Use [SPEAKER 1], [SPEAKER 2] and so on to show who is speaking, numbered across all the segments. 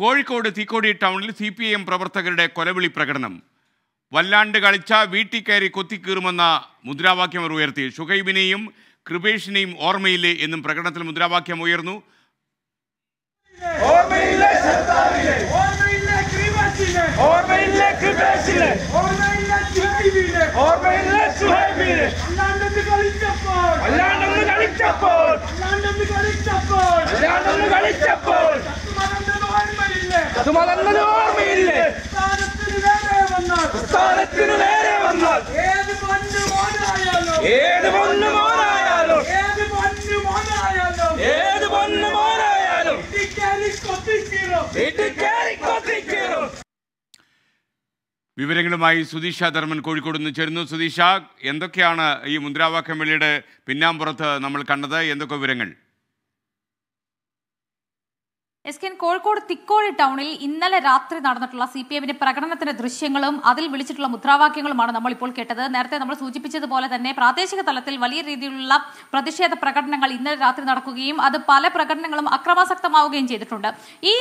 [SPEAKER 1] കോഴിക്കോട് തീക്കോടി ടൗണിൽ C P I M പ്രവർത്തകരുടെ കൊലവിളി പ്രകടനം വല്ലാണ്ട് കളിച്ച വീട്ടിൽ കയറി കൊത്തിക്കീറുമെന്ന മുദ്രാവാക്യം അവർ ഉയർത്തി ഷുഹൈബിനെയും കൃപേഷിനെയും ഓർമ്മയില്ലേ എന്നും പ്രകടനത്തിൽ മുദ്രാവാക്യം ഉയർന്നു ഓർമ്മയില്ലേ കളിച്ചപ്പോൾ സുമതന്നൊരു ഓർമ്മയില്ലേ സ്ഥാനത്തിനു നേരെ വന്നാൽ ഏത് പൊന്നു മോനായാലോ ഏത് പൊന്നു മോനായാലോ ഏത് പൊന്നു
[SPEAKER 2] മോനായാലോ ഏത് പൊന്നു മോനായാലും
[SPEAKER 1] വിവരങ്ങളുമായി സുധീഷ ധർമ്മൻ കോഴിക്കോട് നിന്ന് ചേരുന്നു സുധീഷ എന്തൊക്കെയാണ് ഈ മുദ്രാവാക്യം വെളിയുടെ പിന്നാമ്പുറത്ത് നമ്മൾ കണ്ടത് എന്തൊക്കെ വിവരങ്ങൾ
[SPEAKER 2] എസ് കെ കോഴിക്കോട് തിക്കോഴി ടൗണിൽ ഇന്നലെ രാത്രി നടന്നിട്ടുള്ള സി പി എമ്മിന്റെ പ്രകടനത്തിന്റെ ദൃശ്യങ്ങളും അതിൽ വിളിച്ചിട്ടുള്ള മുദ്രാവാക്യങ്ങളുമാണ് നമ്മൾ ഇപ്പോൾ കേട്ടത് നേരത്തെ നമ്മൾ സൂചിപ്പിച്ചതുപോലെ തന്നെ പ്രാദേശിക തലത്തിൽ വലിയ രീതിയിലുള്ള പ്രതിഷേധ പ്രകടനങ്ങൾ ഇന്നലെ രാത്രി നടക്കുകയും അത് പല പ്രകടനങ്ങളും അക്രമാസക്തമാവുകയും ചെയ്തിട്ടുണ്ട് ഈ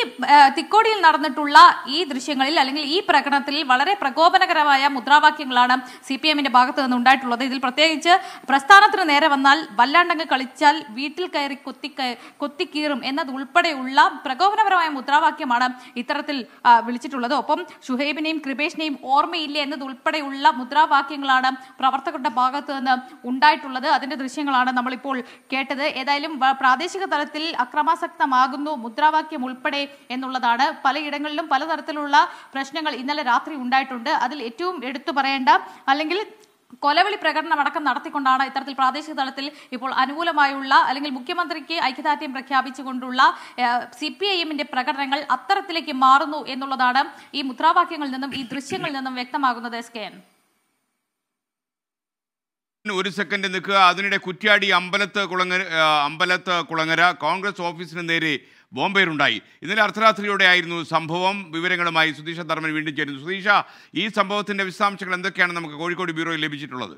[SPEAKER 2] തിക്കോടിയിൽ നടന്നിട്ടുള്ള ഈ ദൃശ്യങ്ങളിൽ അല്ലെങ്കിൽ ഈ പ്രകടനത്തിൽ വളരെ പ്രകോപനകരമായ മുദ്രാവാക്യങ്ങളാണ് സി പി എമ്മിന്റെ ഭാഗത്തു നിന്ന് ഉണ്ടായിട്ടുള്ളത് ഇതിൽ പ്രത്യേകിച്ച് പ്രസ്ഥാനത്തിന് നേരെ വന്നാൽ വല്ലാണ്ടങ്ങ് കളിച്ചാൽ വീട്ടിൽ കയറി കൊത്തി കൊത്തിക്കീറും എന്നതുൾപ്പെടെയുള്ള പ്രകോപനപരമായ മുദ്രാവാക്യമാണ് ഇത്തരത്തിൽ വിളിച്ചിട്ടുള്ളത് ഒപ്പം ഷുഹൈബിനെയും കൃപേഷിനെയും ഓർമ്മയില്ല എന്നതുൾപ്പെടെയുള്ള മുദ്രാവാക്യങ്ങളാണ് പ്രവർത്തകരുടെ ഭാഗത്തു നിന്ന് ഉണ്ടായിട്ടുള്ളത് അതിന്റെ ദൃശ്യങ്ങളാണ് നമ്മളിപ്പോൾ കേട്ടത് ഏതായാലും പ്രാദേശിക തലത്തിൽ അക്രമാസക്തമാകുന്നു മുദ്രാവാക്യം ഉൾപ്പെടെ എന്നുള്ളതാണ് പലയിടങ്ങളിലും പലതരത്തിലുള്ള പ്രശ്നങ്ങൾ ഇന്നലെ രാത്രി ഉണ്ടായിട്ടുണ്ട് അതിൽ ഏറ്റവും എടുത്തു പറയേണ്ട അല്ലെങ്കിൽ കൊലവിളി പ്രകടനമടക്കം നടത്തിക്കൊണ്ടാണ് ഇത്തരത്തിൽ പ്രാദേശിക തലത്തിൽ ഇപ്പോൾ അനുകൂലമായുള്ള അല്ലെങ്കിൽ മുഖ്യമന്ത്രിക്ക് ഐക്യദാർഢ്യം പ്രഖ്യാപിച്ചുകൊണ്ടുള്ള സി പി ഐ എമ്മിന്റെ പ്രകടനങ്ങൾ അത്തരത്തിലേക്ക് മാറുന്നു എന്നുള്ളതാണ് ഈ മുദ്രാവാക്യങ്ങളിൽ നിന്നും ഈ ദൃശ്യങ്ങളിൽ നിന്നും വ്യക്തമാകുന്നത് എസ് കെ എൻ
[SPEAKER 1] ഒരു സെക്കൻഡ് നിൽക്കുക അതിനിടെ കുറ്റ്യാടി അമ്പലത്ത് കുളങ്ങര അമ്പലത്ത് കുളങ്ങര കോൺഗ്രസ് ഓഫീസിന് നേരെ ബോംബെയിലുണ്ടായി ഇന്നലെ അർദ്ധരാത്രിയോടെ ആയിരുന്നു സംഭവം വിവരങ്ങളുമായി സുധീഷ ധർമ്മൻ വീണ്ടും ചേരുന്നു സുതീഷ ഈ സംഭവത്തിൻ്റെ വിശദാംശങ്ങൾ എന്തൊക്കെയാണ് നമുക്ക് കോഴിക്കോട് ബ്യൂറോയിൽ ലഭിച്ചിട്ടുള്ളത്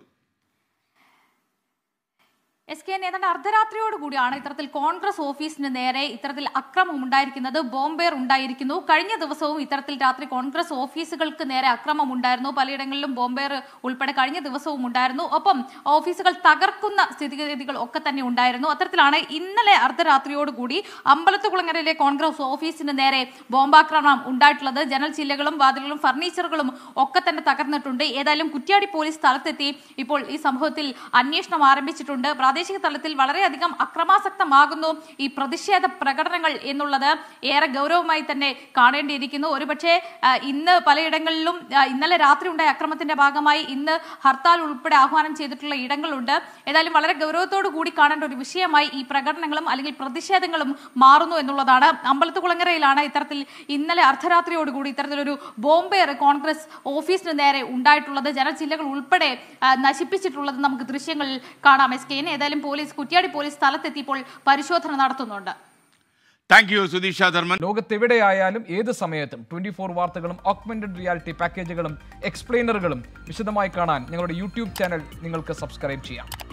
[SPEAKER 2] എസ് കെ നേതാണ്ട് അർദ്ധരാത്രിയോടുകൂടിയാണ് ഇത്തരത്തിൽ കോൺഗ്രസ് ഓഫീസിന് നേരെ ഇത്തരത്തിൽ അക്രമം ഉണ്ടായിരിക്കുന്നത് ബോംബേർ ഉണ്ടായിരിക്കുന്നു കഴിഞ്ഞ ദിവസവും ഇത്തരത്തിൽ രാത്രി കോൺഗ്രസ് ഓഫീസുകൾക്ക് നേരെ അക്രമം ഉണ്ടായിരുന്നു പലയിടങ്ങളിലും ബോംബേർ ഉൾപ്പെടെ കഴിഞ്ഞ ദിവസവും ഉണ്ടായിരുന്നു ഒപ്പം ഓഫീസുകൾ തകർക്കുന്ന സ്ഥിതിഗതികൾ ഒക്കെ തന്നെ ഉണ്ടായിരുന്നു അത്തരത്തിലാണ് ഇന്നലെ അർദ്ധരാത്രിയോടുകൂടി അമ്പലത്തുകുളങ്ങരയിലെ കോൺഗ്രസ് ഓഫീസിന് നേരെ ബോംബാക്രമണം ഉണ്ടായിട്ടുള്ളത് ജനൽ ചില്ലകളും വാതിലുകളും ഫർണിച്ചറുകളും ഒക്കെ തന്നെ തകർന്നിട്ടുണ്ട് ഏതായാലും കുറ്റ്യാടി പോലീസ് സ്ഥലത്തെത്തി ഇപ്പോൾ ഈ സംഭവത്തിൽ അന്വേഷണം ആരംഭിച്ചിട്ടുണ്ട് പ്രാദേശിക തലത്തിൽ വളരെയധികം അക്രമാസക്തമാകുന്നു ഈ പ്രതിഷേധ പ്രകടനങ്ങൾ എന്നുള്ളത് ഏറെ ഗൗരവമായി തന്നെ കാണേണ്ടിയിരിക്കുന്നു ഒരുപക്ഷെ ഇന്ന് പലയിടങ്ങളിലും ഇന്നലെ രാത്രി ഉണ്ടായ അക്രമത്തിന്റെ ഭാഗമായി ഇന്ന് ഹർത്താൽ ഉൾപ്പെടെ ആഹ്വാനം ചെയ്തിട്ടുള്ള ഇടങ്ങളുണ്ട് ഏതായാലും വളരെ ഗൗരവത്തോടു കൂടി കാണേണ്ട ഒരു വിഷയമായി ഈ പ്രകടനങ്ങളും അല്ലെങ്കിൽ പ്രതിഷേധങ്ങളും മാറുന്നു എന്നുള്ളതാണ് അമ്പലത്തുകുളങ്ങരയിലാണ് ഇത്തരത്തിൽ ഇന്നലെ അർദ്ധരാത്രിയോടുകൂടി ഇത്തരത്തിലൊരു ബോംബെയർ കോൺഗ്രസ് ഓഫീസിന് നേരെ ഉണ്ടായിട്ടുള്ളത് ജനജില്ലകൾ ഉൾപ്പെടെ നശിപ്പിച്ചിട്ടുള്ളത് നമുക്ക് ദൃശ്യങ്ങളിൽ കാണാം എസ് കെ എന്തായാലും പോലീസ് കുറ്റിയാടി പോലീസ് സ്ഥലത്തെത്തിയപ്പോൾ പരിശോധന നടത്തുന്നുണ്ട്
[SPEAKER 1] താങ്ക് യു സുധീഷ ധർമ്മൻ ലോകത്തെവിടെയായാലും ഏത് സമയത്തും ട്വന്റി ഫോർ വാർത്തകളും ഓഗ്മെന്റഡ് റിയാലിറ്റി പാക്കേജുകളും എക്സ്പ്ലെയിനറുകളും വിശദമായി കാണാൻ ഞങ്ങളുടെ യൂട്യൂബ് ചാനൽ നിങ്ങൾക്ക് സബ്സ്ക്രൈബ് ചെയ്യാം